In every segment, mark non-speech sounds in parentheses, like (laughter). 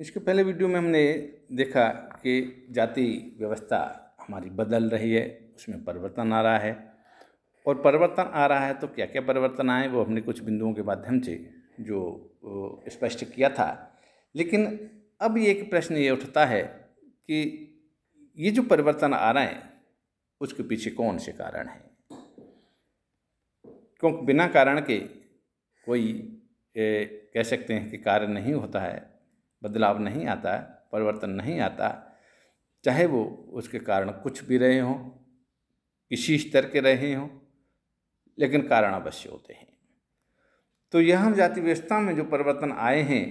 इसके पहले वीडियो में हमने देखा कि जाति व्यवस्था हमारी बदल रही है उसमें परिवर्तन आ रहा है और परिवर्तन आ रहा है तो क्या क्या परिवर्तन आए वो हमने कुछ बिंदुओं के माध्यम से जो स्पष्ट किया था लेकिन अब एक प्रश्न ये उठता है कि ये जो परिवर्तन आ रहे हैं उसके पीछे कौन से कारण हैं क्योंकि बिना कारण के कोई कह सकते हैं कि कार्य नहीं होता है बदलाव नहीं आता है परिवर्तन नहीं आता चाहे वो उसके कारण कुछ भी रहे हों किसी स्तर के रहे हों लेकिन कारण अवश्य होते हैं तो यह हम जाति व्यवस्था में जो परिवर्तन आए हैं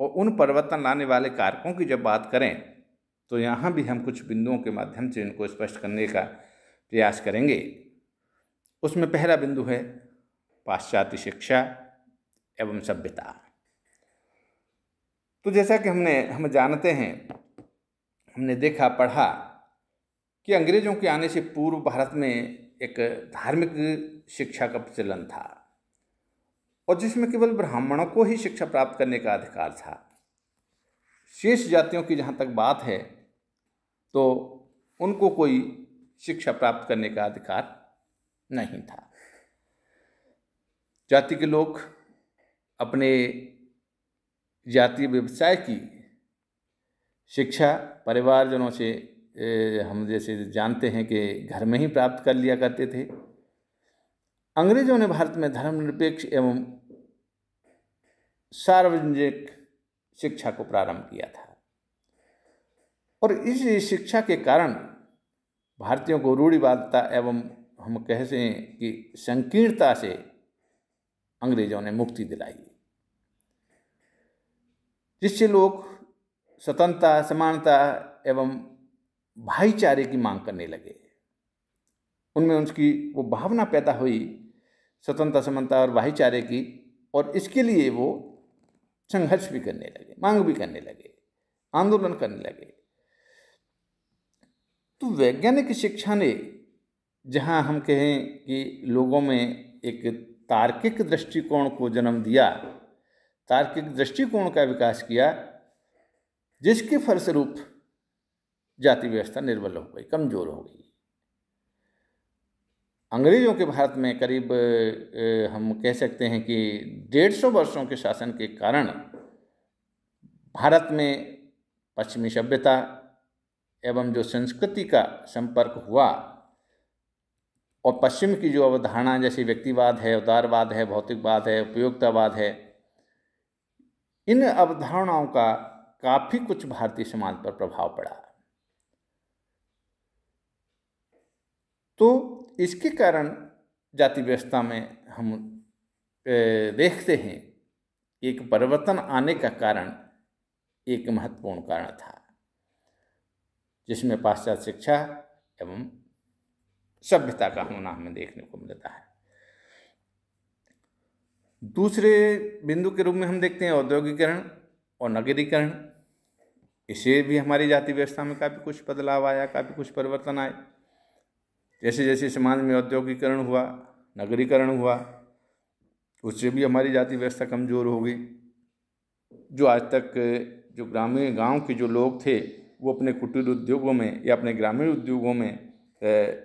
और उन परिवर्तन लाने वाले कारकों की जब बात करें तो यहाँ भी हम कुछ बिंदुओं के माध्यम से इनको स्पष्ट करने का प्रयास करेंगे उसमें पहला बिंदु है पाश्चात्य शिक्षा एवं सभ्यता तो जैसा कि हमने हम जानते हैं हमने देखा पढ़ा कि अंग्रेज़ों के आने से पूर्व भारत में एक धार्मिक शिक्षा का प्रचलन था और जिसमें केवल ब्राह्मणों को ही शिक्षा प्राप्त करने का अधिकार था शेष जातियों की जहाँ तक बात है तो उनको कोई शिक्षा प्राप्त करने का अधिकार नहीं था जाति के लोग अपने जातीय व्यवसाय की शिक्षा परिवारजनों से हम जैसे जानते हैं कि घर में ही प्राप्त कर लिया करते थे अंग्रेजों ने भारत में धर्मनिरपेक्ष एवं सार्वजनिक शिक्षा को प्रारंभ किया था और इस शिक्षा के कारण भारतीयों को रूढ़िवादता एवं हम कह सकें कि संकीर्णता से अंग्रेजों ने मुक्ति दिलाई जिससे लोग स्वतंत्रता समानता एवं भाईचारे की मांग करने लगे उनमें उनकी वो भावना पैदा हुई स्वतंत्रता समानता और भाईचारे की और इसके लिए वो संघर्ष भी करने लगे मांग भी करने लगे आंदोलन करने लगे तो वैज्ञानिक शिक्षा ने जहाँ हम कहें कि लोगों में एक तार्किक दृष्टिकोण को जन्म दिया तार्किक दृष्टिकोण का विकास किया जिसके फलस्वरूप जाति व्यवस्था निर्बल हो गई कमज़ोर हो गई अंग्रेज़ों के भारत में करीब हम कह सकते हैं कि डेढ़ सौ वर्षों के शासन के कारण भारत में पश्चिमी सभ्यता एवं जो संस्कृति का संपर्क हुआ और पश्चिम की जो अवधारणा जैसे व्यक्तिवाद है उदारवाद है भौतिकवाद है उपयोगितावाद है इन अवधारणाओं का काफ़ी कुछ भारतीय समाज पर प्रभाव पड़ा तो इसके कारण जाति व्यवस्था में हम देखते हैं एक परिवर्तन आने का कारण एक महत्वपूर्ण कारण था जिसमें पाश्चात्य शिक्षा एवं सभ्यता का होना हमें देखने को मिलता है दूसरे बिंदु के रूप में हम देखते हैं औद्योगिकरण और नगरीकरण इससे भी हमारी जाति व्यवस्था में काफ़ी कुछ बदलाव आया काफ़ी कुछ परिवर्तन आए जैसे जैसे समाज में औद्योगिकरण हुआ नगरीकरण हुआ उससे भी हमारी जाति व्यवस्था कमज़ोर हो गई जो आज तक जो ग्रामीण गांव के जो लोग थे वो अपने कुटीर उद्योगों में या अपने ग्रामीण उद्योगों में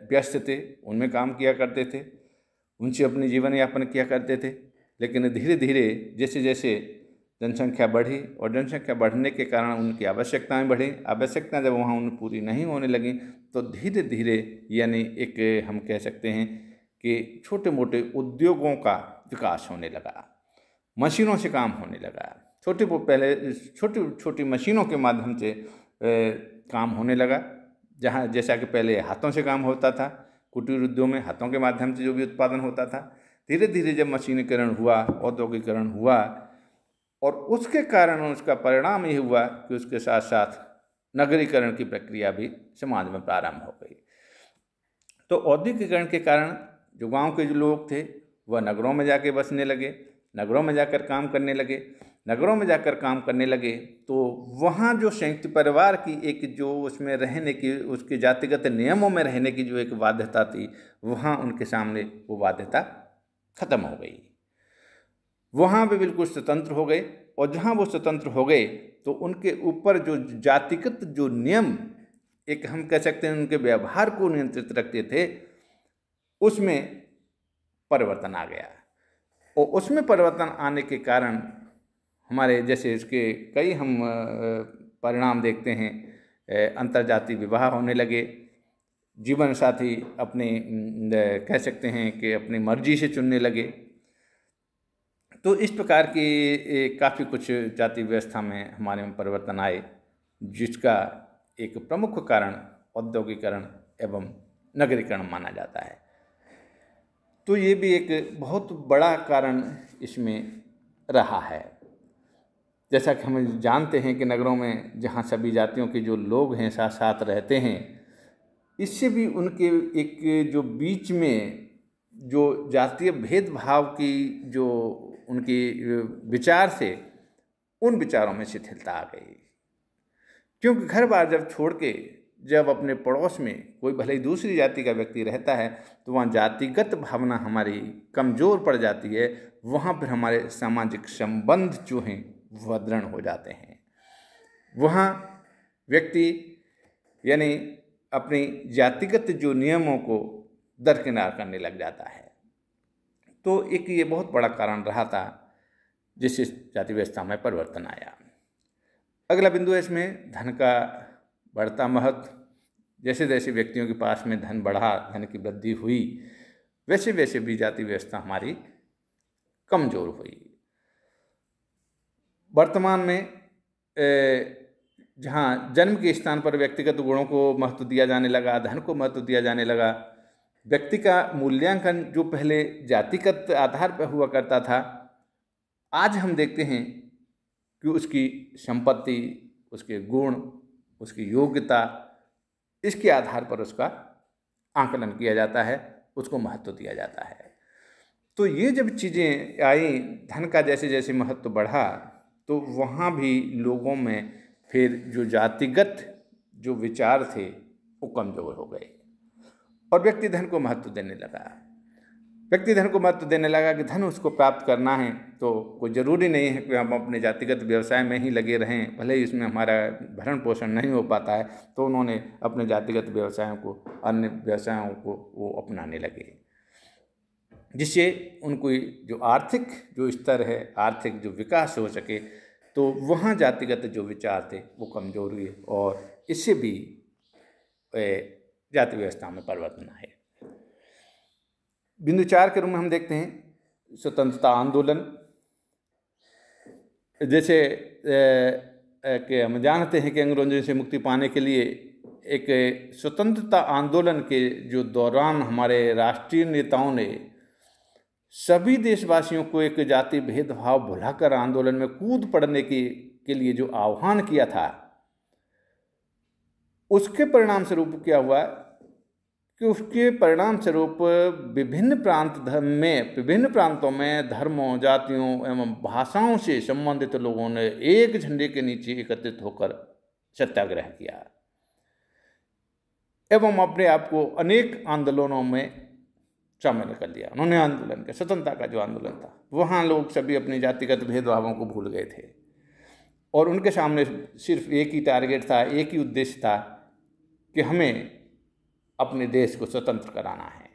व्यस्त थे उनमें काम किया करते थे उनसे अपने जीवन यापन किया करते थे लेकिन धीरे धीरे जैसे जैसे जनसंख्या बढ़ी और जनसंख्या बढ़ने के कारण उनकी आवश्यकताएं बढ़ी आवश्यकताएं जब वहाँ उन पूरी नहीं होने लगीं तो धीरे धीरे यानी एक हम कह सकते हैं कि छोटे मोटे उद्योगों का विकास होने लगा मशीनों से काम होने लगा छोटे पहले छोटी छोटी मशीनों के माध्यम से काम होने लगा जहाँ जैसा कि पहले हाथों से काम होता था कुटीर उद्योग में हाथों के माध्यम से जो भी उत्पादन होता था धीरे धीरे जब मशीनीकरण हुआ औद्योगिकरण हुआ और उसके कारण उसका परिणाम ये हुआ कि उसके साथ साथ नगरीकरण की प्रक्रिया भी समाज में प्रारंभ हो गई तो औद्योगिकरण के कारण जो गांव के जो लोग थे वह नगरों में जाके बसने लगे नगरों में जाकर काम करने लगे नगरों में जाकर काम करने लगे तो वहाँ जो संयुक्त परिवार की एक जो उसमें रहने की उसके जातिगत नियमों में रहने की जो एक बाध्यता थी वहाँ उनके सामने वो बाध्यता खत्म हो गई वहाँ वे बिल्कुल स्वतंत्र हो गए और जहाँ वो स्वतंत्र हो गए तो उनके ऊपर जो जातिगत जो नियम एक हम कह सकते हैं उनके व्यवहार को नियंत्रित रखते थे उसमें परिवर्तन आ गया और उसमें परिवर्तन आने के कारण हमारे जैसे इसके कई हम परिणाम देखते हैं अंतर विवाह होने लगे जीवन साथी अपने कह सकते हैं कि अपनी मर्जी से चुनने लगे तो इस प्रकार के काफ़ी कुछ जाति व्यवस्था में हमारे में परिवर्तन आए जिसका एक प्रमुख कारण औद्योगिकरण एवं नगरीकरण माना जाता है तो ये भी एक बहुत बड़ा कारण इसमें रहा है जैसा कि हम जानते हैं कि नगरों में जहाँ सभी जातियों के जो लोग हैं साथ साथ रहते हैं इससे भी उनके एक जो बीच में जो जातीय भेदभाव की जो उनके विचार से उन विचारों में शिथिलता आ गई क्योंकि घर बार जब छोड़ के जब अपने पड़ोस में कोई भले ही दूसरी जाति का व्यक्ति रहता है तो वहाँ जातिगत भावना हमारी कमज़ोर पड़ जाती है वहाँ पर हमारे सामाजिक संबंध जो हैं वह दृढ़ हो जाते हैं वहाँ व्यक्ति यानी अपने जातिगत जो नियमों को दरकिनार करने लग जाता है तो एक ये बहुत बड़ा कारण रहा था जिससे जाति व्यवस्था में परिवर्तन आया अगला बिंदु है इसमें धन का बढ़ता महत्व जैसे जैसे व्यक्तियों के पास में धन बढ़ा धन की वृद्धि हुई वैसे वैसे भी जाति व्यवस्था हमारी कमज़ोर हुई वर्तमान में ए, जहाँ जन्म के स्थान पर व्यक्तिगत गुणों को महत्व दिया जाने लगा धन को महत्व दिया जाने लगा व्यक्ति का मूल्यांकन जो पहले जातिगत आधार पर हुआ करता था आज हम देखते हैं कि उसकी संपत्ति उसके गुण उसकी योग्यता इसके आधार पर उसका आकलन किया जाता है उसको महत्व दिया जाता है तो ये जब चीज़ें आई धन का जैसे जैसे महत्व बढ़ा तो वहाँ भी लोगों में फिर जो जातिगत जो विचार थे वो कमज़ोर हो गए और व्यक्ति धन को महत्व देने लगा व्यक्ति धन को महत्व देने लगा कि धन उसको प्राप्त करना है तो कोई ज़रूरी नहीं है कि हम अपने जातिगत व्यवसाय में ही लगे रहें भले ही इसमें हमारा भरण पोषण नहीं हो पाता है तो उन्होंने अपने जातिगत व्यवसायों को अन्य व्यवसायों को वो अपनाने लगे जिससे उनको जो आर्थिक जो स्तर है आर्थिक जो विकास हो सके तो वहाँ जातिगत जो विचार थे वो कमज़ोर हुए और इससे भी जाति व्यवस्था में परिवर्तन आए बिंदु चार के रूप में हम देखते हैं स्वतंत्रता आंदोलन जैसे कि हम जानते हैं कि अंग्रेजों से मुक्ति पाने के लिए एक स्वतंत्रता आंदोलन के जो दौरान हमारे राष्ट्रीय नेताओं ने सभी देशवासियों को एक जाति भेदभाव भुलाकर आंदोलन में कूद पड़ने के, के लिए जो आह्वान किया था उसके परिणाम स्वरूप क्या हुआ कि उसके परिणाम स्वरूप विभिन्न प्रांत धर्म में विभिन्न प्रांतों में धर्मों जातियों एवं भाषाओं से संबंधित लोगों ने एक झंडे के नीचे एकत्रित होकर सत्याग्रह किया एवं अपने आप को अनेक आंदोलनों में शामिल कर लिया उन्होंने आंदोलन किया स्वतंत्रता का जो आंदोलन था वहाँ लोग सभी अपने जातिगत भेदभावों को भूल गए थे और उनके सामने सिर्फ एक ही टारगेट था एक ही उद्देश्य था कि हमें अपने देश को स्वतंत्र कराना है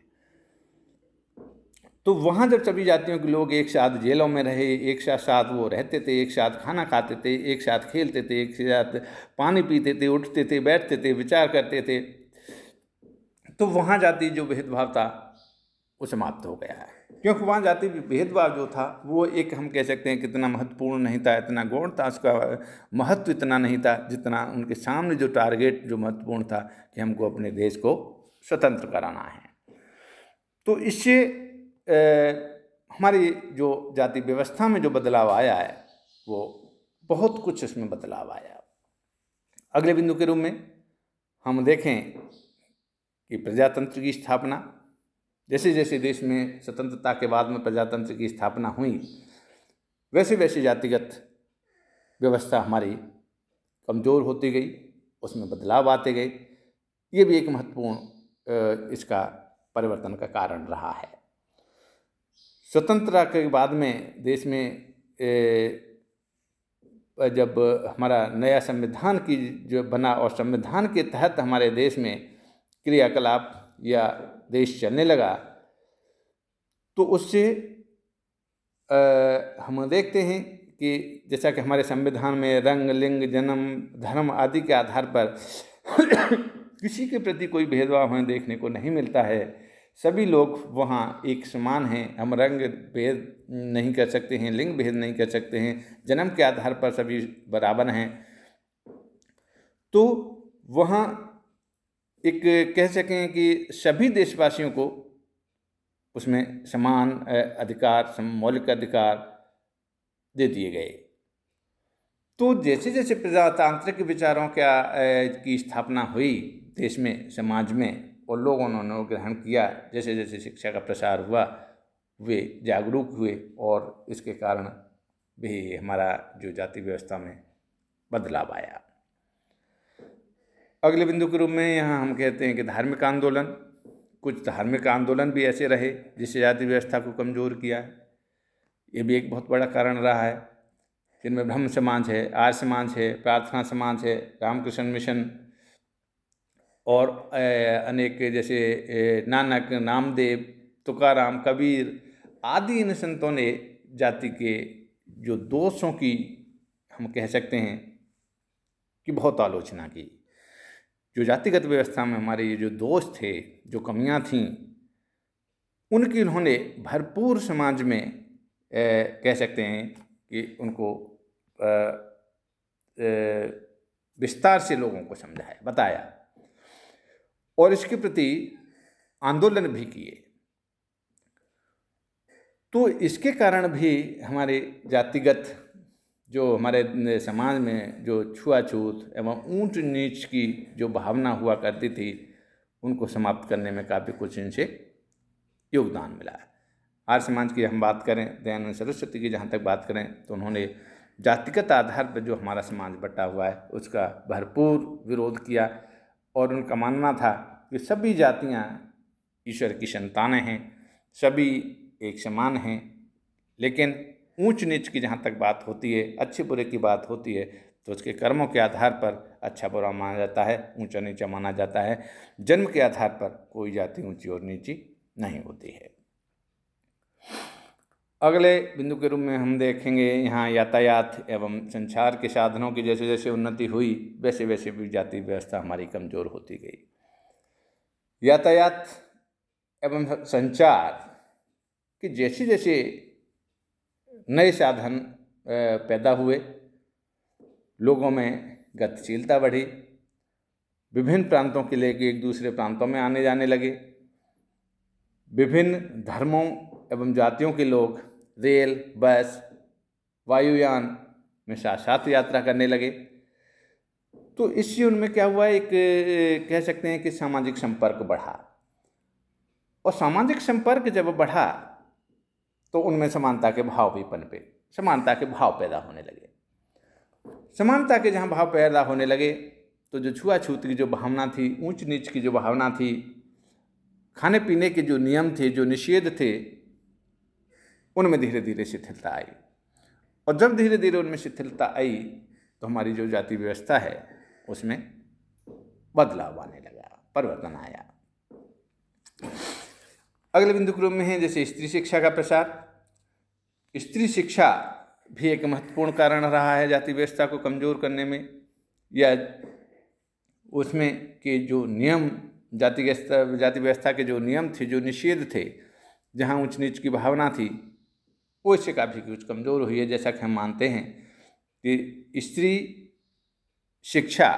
तो वहाँ जब सभी जातियों के लोग एक साथ जेलों में रहे एक साथ साथ वो रहते थे एक साथ खाना खाते थे एक साथ खेलते थे एक साथ पानी पीते थे उठते थे बैठते थे विचार करते थे तो वहाँ जाति जो भेदभाव था वो समाप्त हो गया है क्योंकि वहाँ जाति भेदभाव जो था वो एक हम कह सकते हैं कितना महत्वपूर्ण नहीं था इतना गौण था उसका महत्व इतना नहीं था जितना उनके सामने जो टारगेट जो महत्वपूर्ण था कि हमको अपने देश को स्वतंत्र कराना है तो इससे हमारी जो जाति व्यवस्था में जो बदलाव आया है वो बहुत कुछ इसमें बदलाव आया अगले बिंदु के रूप में हम देखें कि प्रजातंत्र की स्थापना जैसे जैसे देश में स्वतंत्रता के बाद में प्रजातंत्र की स्थापना हुई वैसे वैसे जातिगत व्यवस्था हमारी कमज़ोर होती गई उसमें बदलाव आते गए ये भी एक महत्वपूर्ण इसका परिवर्तन का कारण रहा है स्वतंत्रता के बाद में देश में जब हमारा नया संविधान की जो बना और संविधान के तहत हमारे देश में क्रियाकलाप या देश चलने लगा तो उससे आ, हम देखते हैं कि जैसा कि हमारे संविधान में रंग लिंग जन्म धर्म आदि के आधार पर (coughs) किसी के प्रति कोई भेदभाव हमें देखने को नहीं मिलता है सभी लोग वहाँ एक समान हैं हम रंग भेद नहीं कर सकते हैं लिंग भेद नहीं कर सकते हैं जन्म के आधार पर सभी बराबर हैं तो वहाँ एक कह सकें कि सभी देशवासियों को उसमें समान अधिकार मौलिक अधिकार दे दिए गए तो जैसे जैसे प्रजातांत्रिक विचारों का की स्थापना हुई देश में समाज में और लोग उन्होंने ग्रहण किया जैसे जैसे शिक्षा का प्रसार हुआ वे जागरूक हुए और इसके कारण भी हमारा जो जाति व्यवस्था में बदलाव आया अगले बिंदु के रूप में यहाँ हम कहते हैं कि धार्मिक आंदोलन कुछ धार्मिक आंदोलन भी ऐसे रहे जिससे जाति व्यवस्था को कमज़ोर किया ये भी एक बहुत बड़ा कारण रहा है जिनमें ब्रह्म समाज है आर्य समाज है प्रार्थना समाज है रामकृष्ण मिशन और अनेक जैसे नानक नामदेव तुकाराम कबीर आदि इन संतों ने जाति के जो दोषों की हम कह सकते हैं कि बहुत आलोचना की जो जातिगत व्यवस्था में हमारे ये जो दोष थे जो कमियां थीं उनकी उन्होंने भरपूर समाज में ए, कह सकते हैं कि उनको विस्तार से लोगों को समझाया बताया और इसके प्रति आंदोलन भी किए तो इसके कारण भी हमारे जातिगत जो हमारे समाज में जो छुआछूत एवं ऊंच नीच की जो भावना हुआ करती थी उनको समाप्त करने में काफ़ी कुछ इनसे योगदान मिला है आर्य समाज की हम बात करें दयानंद सरस्वती की जहाँ तक बात करें तो उन्होंने जातिगत आधार पर जो हमारा समाज बटा हुआ है उसका भरपूर विरोध किया और उनका मानना था कि सभी जातियाँ ईश्वर की संतानें हैं सभी एक समान हैं लेकिन ऊंच नीच की जहाँ तक बात होती है अच्छे बुरे की बात होती है तो उसके कर्मों के आधार पर अच्छा बुरा माना जाता है ऊंचा नीचा माना जाता है जन्म के आधार पर कोई जाति ऊंची और नीची नहीं होती है अगले बिंदु के रूप में हम देखेंगे यहाँ यातायात एवं संचार के साधनों की जैसे जैसे उन्नति हुई वैसे वैसे भी जाति व्यवस्था हमारी कमज़ोर होती गई यातायात एवं संचार कि जैसे जैसे नए साधन पैदा हुए लोगों में गतिशीलता बढ़ी विभिन्न प्रांतों के लेके एक दूसरे प्रांतों में आने जाने लगे विभिन्न धर्मों एवं जातियों के लोग रेल बस वायुयान में साथ साथ यात्रा करने लगे तो इससे उनमें क्या हुआ एक कह सकते हैं कि सामाजिक संपर्क बढ़ा और सामाजिक संपर्क जब बढ़ा तो उनमें समानता के भाव भी पनपे समानता के भाव पैदा होने लगे समानता के जहाँ भाव पैदा होने लगे तो जो छुआछूत की जो भावना थी ऊंच नीच की जो भावना थी खाने पीने के जो नियम थे जो निषेध थे उनमें धीरे धीरे शिथिलता आई और जब धीरे धीरे उनमें शिथिलता आई तो हमारी जो जाति व्यवस्था है उसमें बदलाव आने लगा परिवर्तन आया अगले बिंदु क्रम में है जैसे स्त्री शिक्षा का प्रसार स्त्री शिक्षा भी एक महत्वपूर्ण कारण रहा है जाति व्यवस्था को कमज़ोर करने में या उसमें के जो नियम जाति जाति व्यवस्था के जो नियम थे जो निषेध थे जहाँ ऊंच नीच की भावना थी वो इससे काफ़ी कुछ कमज़ोर हुई है जैसा कि हम मानते हैं कि स्त्री शिक्षा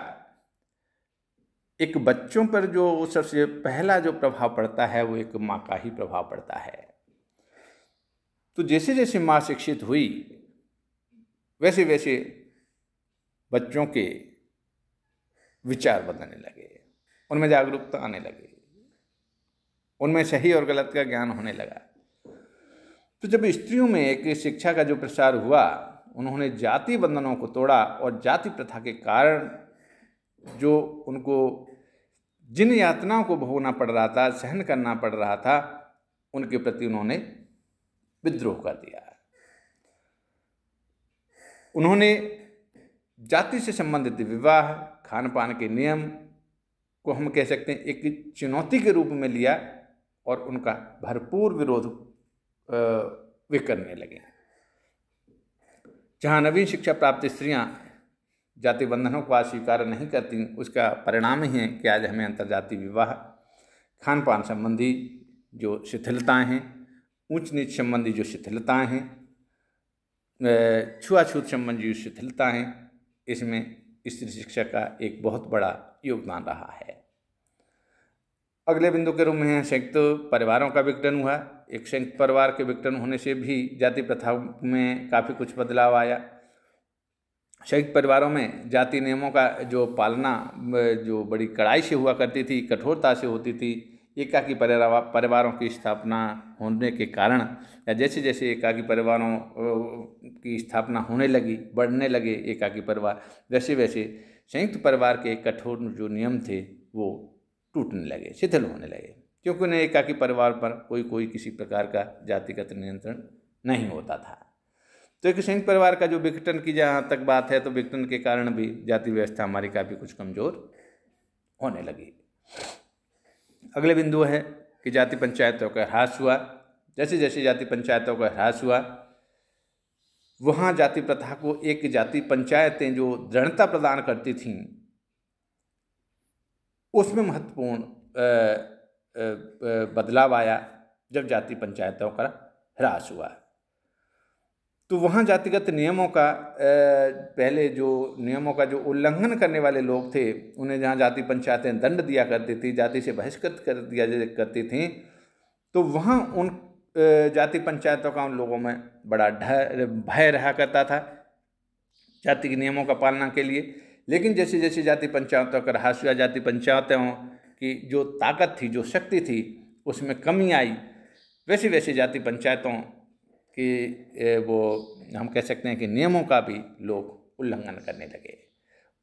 एक बच्चों पर जो सबसे पहला जो प्रभाव पड़ता है वो एक माँ का ही प्रभाव पड़ता है तो जैसे जैसे माँ शिक्षित हुई वैसे वैसे बच्चों के विचार बदलने लगे उनमें जागरूकता आने लगी उनमें सही और गलत का ज्ञान होने लगा तो जब स्त्रियों में एक शिक्षा का जो प्रसार हुआ उन्होंने जाति बंधनों को तोड़ा और जाति प्रथा के कारण जो उनको जिन यातनाओं को भोगना पड़ रहा था सहन करना पड़ रहा था उनके प्रति उन्होंने विद्रोह कर दिया उन्होंने जाति से संबंधित विवाह खान पान के नियम को हम कह सकते हैं एक चुनौती के रूप में लिया और उनका भरपूर विरोध वे करने लगे जहाँ नवीन शिक्षा प्राप्त स्त्रियाँ जाति बंधनों को आज स्वीकार नहीं करती उसका परिणाम ही है कि आज हमें अंतर्जातीय विवाह खान पान संबंधी जो शिथिलताएँ हैं ऊंच नीच संबंधी जो शिथिलताएँ हैं छुआछूत संबंधी जो शिथिलताएँ इसमें स्त्री शिक्षा का एक बहुत बड़ा योगदान रहा है अगले बिंदु के रूप में है संयुक्त परिवारों का विघटन हुआ एक संयुक्त परिवार के विघटन होने से भी जाति प्रथा में काफ़ी कुछ बदलाव आया संयुक्त परिवारों में जाति नियमों का जो पालना जो बड़ी कड़ाई से हुआ करती थी कठोरता से होती थी एकाकी परिवारों की स्थापना होने के कारण या जैसे जैसे एकाकी परिवारों की स्थापना होने लगी बढ़ने लगे एकाकी परिवार वैसे वैसे संयुक्त परिवार के कठोर जो नियम थे वो टूटने लगे शिथिल होने लगे क्योंकि उन्हें एकाकी परिवार पर कोई कोई किसी प्रकार का जातिगत नियंत्रण नहीं होता था तो एक सिंह परिवार का जो विघटन की जहाँ तक बात है तो विघटन के कारण भी जाति व्यवस्था हमारी काफ़ी कुछ कमज़ोर होने लगी अगले बिंदु है कि जाति पंचायतों का ह्रास हुआ जैसे जैसे जाति पंचायतों का ह्रास हुआ वहाँ जाति प्रथा को एक जाति पंचायतें जो दृढ़ता प्रदान करती थीं उसमें महत्वपूर्ण बदलाव आया जब जाति पंचायतों का ह्रास हुआ तो वहाँ जातिगत नियमों का पहले जो नियमों का जो उल्लंघन करने वाले लोग थे उन्हें जहाँ जाति पंचायतें दंड दिया करती थी जाति से बहिष्कृत कर दिया करती थी तो वहाँ उन जाति पंचायतों का उन लोगों में बड़ा डर भय रहा करता था जाति के नियमों का पालना के लिए लेकिन जैसे जैसे जाति पंचायतों का हाशिया जाति पंचायतों की जो ताकत थी जो शक्ति थी उसमें कमी आई वैसे वैसे जाति पंचायतों कि वो हम कह सकते हैं कि नियमों का भी लोग उल्लंघन करने लगे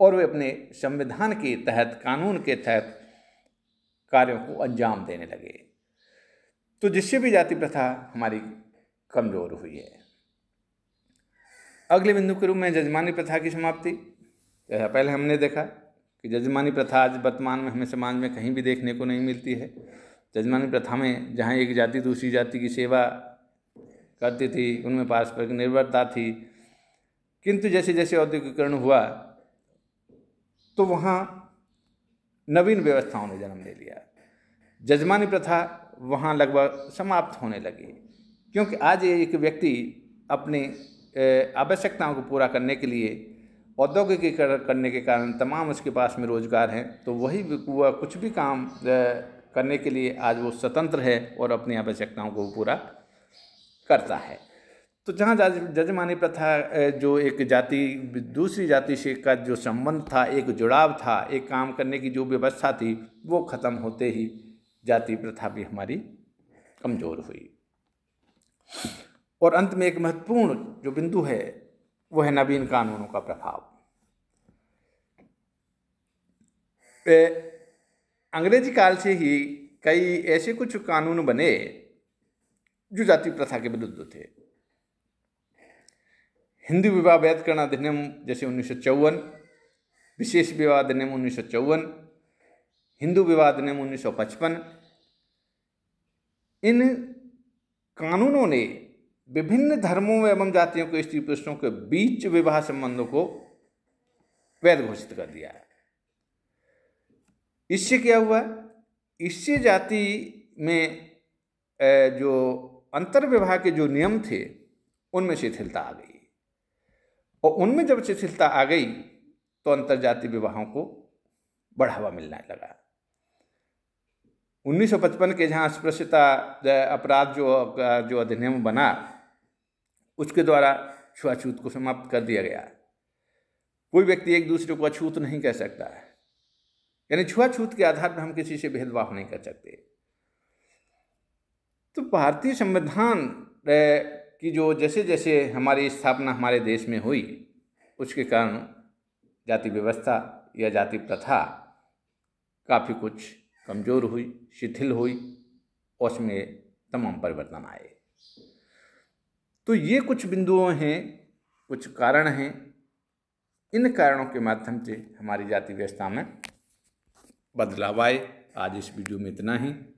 और वे अपने संविधान के तहत कानून के तहत कार्यों को अंजाम देने लगे तो जिससे भी जाति प्रथा हमारी कमज़ोर हुई है अगले बिंदु के रूप में जजमानी प्रथा की समाप्ति जैसा पहले हमने देखा कि जजमानी प्रथा आज वर्तमान में हमें समाज में कहीं भी देखने को नहीं मिलती है जजमानी प्रथा में जहाँ एक जाति दूसरी जाति की सेवा करती थी उनमें पारस्परिक निर्भरता थी किंतु जैसे जैसे औद्योगिकरण हुआ तो वहाँ नवीन व्यवस्थाओं ने जन्म ले लिया जजमानी प्रथा वहाँ लगभग समाप्त होने लगी क्योंकि आज एक व्यक्ति अपने आवश्यकताओं को पूरा करने के लिए औद्योगिकीकरण करने के कारण तमाम उसके पास में रोजगार हैं तो वही वह कुछ भी काम करने के लिए आज वो स्वतंत्र है और अपनी आवश्यकताओं को पूरा करता है तो जहाँ जजमानी प्रथा जो एक जाति दूसरी जाति से का जो संबंध था एक जुड़ाव था एक काम करने की जो व्यवस्था थी वो ख़त्म होते ही जाति प्रथा भी हमारी कमज़ोर हुई और अंत में एक महत्वपूर्ण जो बिंदु है वो है नवीन कानूनों का प्रभाव अंग्रेजी काल से ही कई ऐसे कुछ कानून बने जो जाति प्रथा के विरुद्ध थे हिंदू विवाह करना अधिनियम जैसे उन्नीस विशेष विवाह अधिनियम उन्नीस हिंदू विवाह अधिनियम उन्नीस इन कानूनों ने विभिन्न धर्मों एवं जातियों के स्त्री पुरुषों के बीच विवाह संबंधों को वैध घोषित कर दिया है इससे क्या हुआ इससे जाति में जो अंतर्विवाह के जो नियम थे उनमें शिथिलता आ गई और उनमें जब शिथिलता आ गई तो अंतर्जातीय विवाहों को बढ़ावा मिलने लगा 1955 के जहाँ अस्पृश्यता अपराध जो जो अधिनियम बना उसके द्वारा छुआछूत को समाप्त कर दिया गया कोई व्यक्ति एक दूसरे को अछूत नहीं कह सकता यानी छुआछूत के आधार पर हम किसी से भेदभाव नहीं कर सकते तो भारतीय संविधान की जो जैसे जैसे हमारी स्थापना हमारे देश में हुई उसके कारण जाति व्यवस्था या जाति प्रथा काफ़ी कुछ कमज़ोर हुई शिथिल हुई और उसमें तमाम परिवर्तन आए तो ये कुछ बिंदुओं हैं कुछ कारण हैं इन कारणों के माध्यम से हमारी जाति व्यवस्था में बदलाव आए आज इस वीडियो में इतना ही